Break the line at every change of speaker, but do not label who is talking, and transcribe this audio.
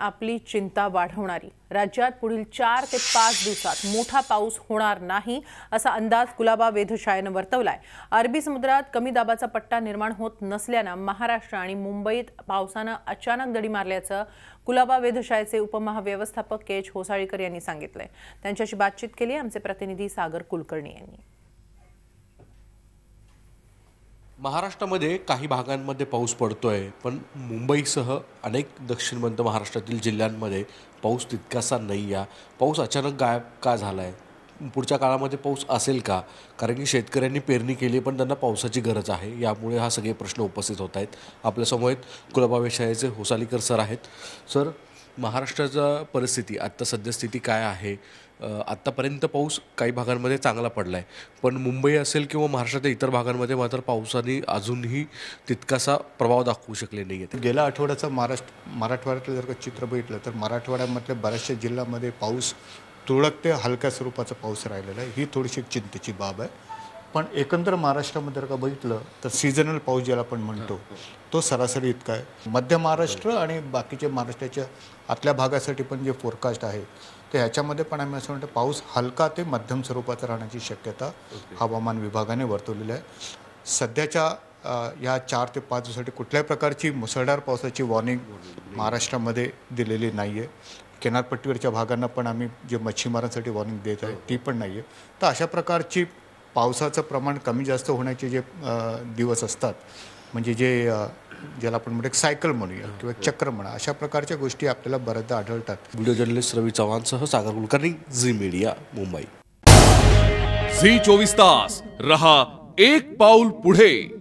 आपली चिंता वाढवणारी राज्यात पुढील चार ते पाच दिवसात मोठा पाऊस होणार नाही असा अंदाज कुलाबा वेधशाळेनं वर्तवलाय अरबी समुद्रात कमी दाबाचा पट्टा निर्माण होत नसल्यानं महाराष्ट्र आणि मुंबईत पावसानं अचानक दडी मारल्याचं कुलाबा वेधशाळेचे उपमहाव्यवस्थापक के एच होसाळीकर यांनी सांगितलंय त्यांच्याशी बातचीत केली आमचे प्रतिनिधी सागर कुलकर्णी यांनी
महाराष्ट्रामध्ये काही भागांमध्ये पाऊस पडतो आहे पण मुंबईसह अनेक दक्षिण मध्य महाराष्ट्रातील जिल्ह्यांमध्ये पाऊस तितकासा नाही आहे पाऊस अचानक गायब का झाला आहे पुढच्या काळामध्ये पाऊस असेल का कारण की शेतकऱ्यांनी पेरणी केली पण त्यांना पावसाची गरज आहे यामुळे हा सगळे प्रश्न उपस्थित होत आहेत आपल्यासमोर कुलबावे शाळेचे होसालीकर सर आहेत सर महाराष्ट्राचा परिस्थिती आत्ता सद्यस्थिती काय आहे आत्तापर्यंत पाऊस काही भागांमध्ये चांगला पडला आहे पण मुंबई असेल किंवा महाराष्ट्राच्या इतर भागांमध्ये मात्र पावसाने अजूनही
तितकासा प्रभाव दाखवू शकले नाही आहेत गेल्या आठवड्याचं महाराष्ट्र मराठवाड्यातलं जर का चित्र बघितलं तर मराठवाड्यामधल्या बऱ्याचशा जिल्ह्यामध्ये पाऊस तुळक ते हलक्या स्वरूपाचा पाऊस राहिलेला आहे ही थोडीशी चिंतेची बाब आहे पण एकंदर महाराष्ट्रामध्ये जर का बघितलं तर सीझनल पाऊस ज्याला आपण म्हणतो तो सरासरी इतका आहे मध्य महाराष्ट्र आणि बाकीच्या महाराष्ट्राच्या आतल्या भागासाठी पण जे फोरकास्ट आहे तर ह्याच्यामध्ये पण आम्ही असं म्हणतो पाऊस हलका ते मध्यम स्वरूपाचा राहण्याची शक्यता हवामान विभागाने वर्तवलेली आहे सध्याच्या या चार ते पाच दिवसासाठी कुठल्याही प्रकारची मुसळधार पावसाची वॉर्निंग महाराष्ट्रामध्ये दिलेली नाही आहे किनारपट्टीवरच्या भागांना पण आम्ही जे मच्छीमारांसाठी वॉर्निंग देत आहे ती पण नाही आहे तर अशा प्रकारची पावसाचं प्रमाण कमी जास्त होण्याचे जे दिवस असतात म्हणजे जे ज्याला आपण म्हणतो सायकल म्हणूया किंवा हो. चक्र म्हणा अशा प्रकारच्या गोष्टी आपल्याला बऱ्याचदा आढळतात व्हिडिओ जर्नलिस्ट
रवी चव्हाणसह सागर कुलकर्णी
झी मीडिया मुंबई
झी चोवीस तास रहा एक पाऊल पुढे